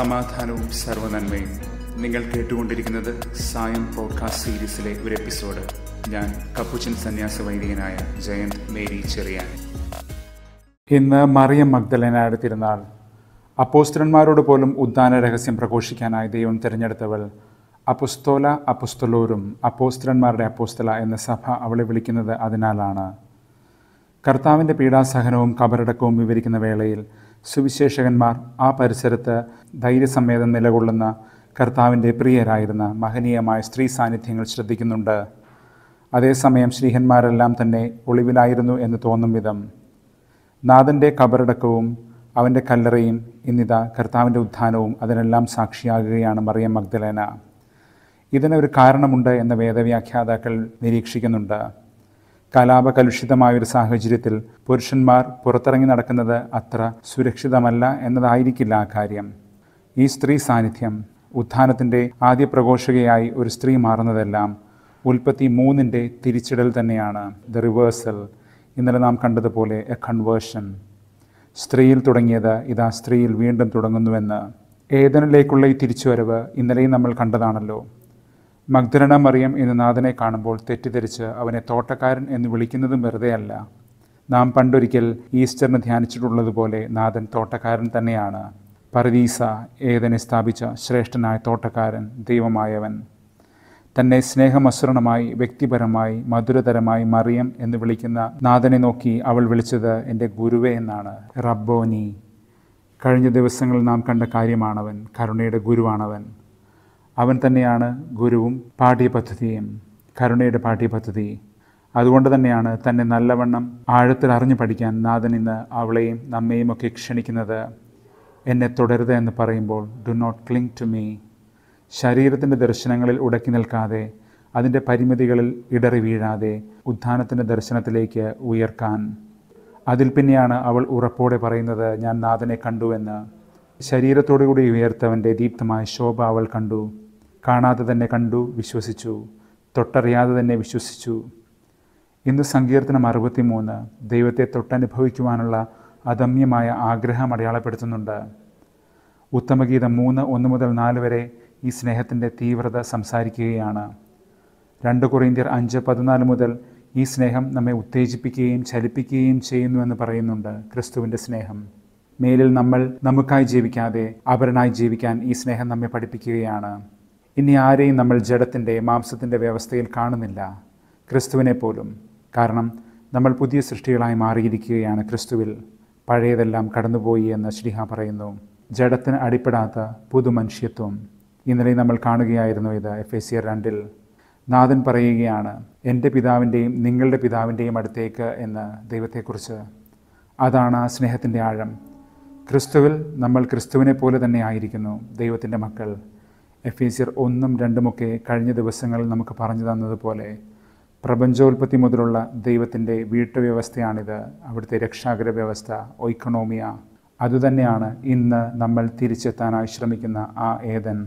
സമാധാനവും സർവനന്മയും നിങ്ങൾ കേട്ടുകൊണ്ടിരിക്കുന്നത് സായം പോഡ്കാസ്റ്റ് സീരീസിലെ ഒരു എപ്പിസോഡ് ഞാൻ കപ്പുച്ചൻ സന്യാസ വൈദികനായ ജയന്ത് മേരി ചെറിയാൻ ഇന്ന് മറിയം മഗ്ദലനാട് തിരുനാൾ അപ്പോസ്റ്റലന്മാരോട് പോലും ഉദ്ധാന രഹസ്യം പ്രഘോഷിക്കാനായി ദൈവം തിരഞ്ഞെടുത്തവൾ അപുസ്തോല അപുസ്തലോരും അപ്പോസ്റ്റലന്മാരുടെ അപ്പോസ്തല എന്ന സഭ അവളെ വിളിക്കുന്നത് അതിനാലാണ് കർത്താവിൻ്റെ പീഡാസഹനവും കബറടക്കവും വിവരിക്കുന്ന വേളയിൽ സുവിശേഷകന്മാർ ആ പരിസരത്ത് ധൈര്യസമ്മേതം നിലകൊള്ളുന്ന കർത്താവിൻ്റെ പ്രിയരായിരുന്ന മഹനീയമായ സ്ത്രീ സാന്നിധ്യങ്ങൾ ശ്രദ്ധിക്കുന്നുണ്ട് അതേസമയം ശ്രീഹന്മാരെല്ലാം തന്നെ ഒളിവിലായിരുന്നു എന്ന് തോന്നും വിധം നാഥൻ്റെ കബറടക്കവും അവൻ്റെ കല്ലറയും ഇന്നിതാ കർത്താവിൻ്റെ ഉത്ഥാനവും അതിനെല്ലാം സാക്ഷിയാകുകയാണ് മറിയം മഗ്ദലേന ഇതിനൊരു കാരണമുണ്ട് എന്ന് വേദവ്യാഖ്യാതാക്കൾ നിരീക്ഷിക്കുന്നുണ്ട് കലുഷിതമായ ഒരു സാഹചര്യത്തിൽ പുരുഷന്മാർ പുറത്തിറങ്ങി നടക്കുന്നത് അത്ര സുരക്ഷിതമല്ല എന്നതായിരിക്കില്ല ആ കാര്യം ഈ സ്ത്രീ സാന്നിധ്യം ഉത്ഥാനത്തിൻ്റെ ആദ്യ പ്രഘോഷകയായി ഒരു സ്ത്രീ മാറുന്നതെല്ലാം ഉൽപ്പത്തി മൂന്നിൻ്റെ തിരിച്ചിടൽ തന്നെയാണ് ദ റിവേഴ്സൽ ഇന്നലെ നാം കണ്ടതുപോലെ എ കൺവേർഷൻ സ്ത്രീയിൽ തുടങ്ങിയത് ഇതാ സ്ത്രീയിൽ വീണ്ടും തുടങ്ങുന്നുവെന്ന് ഏതനിലേക്കുള്ള ഈ തിരിച്ചുവരവ് ഇന്നലെയും നമ്മൾ കണ്ടതാണല്ലോ മഗ്ദരണ മറിയം എന്ന നാഥനെ കാണുമ്പോൾ തെറ്റിദ്ധരിച്ച് അവനെ തോട്ടക്കാരൻ എന്ന് വിളിക്കുന്നതും വെറുതെയല്ല നാം പണ്ടൊരിക്കൽ ഈസ്റ്ററിന് ധ്യാനിച്ചിട്ടുള്ളതുപോലെ നാഥൻ തോട്ടക്കാരൻ തന്നെയാണ് പരദീസ ഏതനെ സ്ഥാപിച്ച ശ്രേഷ്ഠനായ തോട്ടക്കാരൻ ദൈവമായവൻ തന്നെ സ്നേഹമസൃണമായി വ്യക്തിപരമായി മധുരതരമായി മറിയം എന്ന് വിളിക്കുന്ന നാഥനെ നോക്കി അവൾ വിളിച്ചത് എൻ്റെ ഗുരുവേ എന്നാണ് റബ്ബോനി കഴിഞ്ഞ ദിവസങ്ങളിൽ നാം കണ്ട കാര്യമാണവൻ കരുണയുടെ ഗുരുവാണവൻ അവൻ തന്നെയാണ് ഗുരുവും പാഠ്യപദ്ധതിയും കരുണയുടെ പാഠ്യപദ്ധതി അതുകൊണ്ട് തന്നെയാണ് തന്നെ നല്ലവണ്ണം ആഴത്തിൽ അറിഞ്ഞു പഠിക്കാൻ നാഥൻ ഇന്ന് അവളെയും നമ്മയും ഒക്കെ ക്ഷണിക്കുന്നത് എന്നെ തുടരുത് എന്ന് പറയുമ്പോൾ do not cling to me ശരീരത്തിൻ്റെ ദർശനങ്ങളിൽ ഉടക്കി നിൽക്കാതെ അതിൻ്റെ പരിമിതികളിൽ ഇടറി വീഴാതെ ഉത്ഥാനത്തിൻ്റെ ദർശനത്തിലേക്ക് ഉയർക്കാൻ അതിൽ പിന്നെയാണ് അവൾ ഉറപ്പോടെ പറയുന്നത് ഞാൻ നാഥനെ കണ്ടുവെന്ന് ശരീരത്തോടു കൂടി ഉയർത്തവൻ്റെ ദീപ്തമായ ശോഭ അവൾ കണ്ടു കാണാതെ തന്നെ കണ്ടു വിശ്വസിച്ചു തൊട്ടറിയാതെ തന്നെ വിശ്വസിച്ചു ഇന്ന് സങ്കീർത്തനം അറുപത്തി മൂന്ന് ദൈവത്തെ തൊട്ടനുഭവിക്കുവാനുള്ള അദമ്യമായ ആഗ്രഹം അടയാളപ്പെടുത്തുന്നുണ്ട് ഉത്തമഗീതം മൂന്ന് ഒന്ന് മുതൽ നാല് വരെ ഈ സ്നേഹത്തിൻ്റെ തീവ്രത സംസാരിക്കുകയാണ് രണ്ട് കുറേന്ത്യർ അഞ്ച് പതിനാല് മുതൽ ഈ സ്നേഹം നമ്മെ ഉത്തേജിപ്പിക്കുകയും ചലിപ്പിക്കുകയും ചെയ്യുന്നുവെന്ന് പറയുന്നുണ്ട് ക്രിസ്തുവിൻ്റെ സ്നേഹം മേലിൽ നമ്മൾ നമുക്കായി ജീവിക്കാതെ അവരനായി ജീവിക്കാൻ ഈ സ്നേഹം നമ്മെ പഠിപ്പിക്കുകയാണ് ഇനി ആരെയും നമ്മൾ ജഡത്തിൻ്റെ മാംസത്തിൻ്റെ വ്യവസ്ഥയിൽ കാണുന്നില്ല ക്രിസ്തുവിനെ പോലും കാരണം നമ്മൾ പുതിയ സൃഷ്ടികളായി മാറിയിരിക്കുകയാണ് ക്രിസ്തുവിൽ പഴയതെല്ലാം കടന്നുപോയി എന്ന് ശ്രീഹ പറയുന്നു ജഡത്തിന് അടിപ്പെടാത്ത പുതുമനുഷ്യത്വം ഇന്നലെ നമ്മൾ കാണുകയായിരുന്നു ഇത് എഫ് എ സി രണ്ടിൽ നാഥൻ പറയുകയാണ് എൻ്റെ പിതാവിൻ്റെയും നിങ്ങളുടെ പിതാവിൻ്റെയും അടുത്തേക്ക് എന്ന് ദൈവത്തെക്കുറിച്ച് അതാണ് ആ സ്നേഹത്തിൻ്റെ ആഴം ക്രിസ്തുവിൽ നമ്മൾ ക്രിസ്തുവിനെ പോലെ തന്നെ ആയിരിക്കുന്നു ദൈവത്തിൻ്റെ മക്കൾ ഈസിയർ ഒന്നും രണ്ടുമൊക്കെ കഴിഞ്ഞ ദിവസങ്ങളിൽ നമുക്ക് പറഞ്ഞു തന്നതുപോലെ പ്രപഞ്ചോൽപത്തി മുതലുള്ള ദൈവത്തിൻ്റെ വീട്ടുവ്യവസ്ഥയാണിത് അവിടുത്തെ രക്ഷാകര വ്യവസ്ഥ ഒയ്ക്കണോമിയ അതുതന്നെയാണ് ഇന്ന് നമ്മൾ തിരിച്ചെത്താനായി ശ്രമിക്കുന്ന ആ ഏതൻ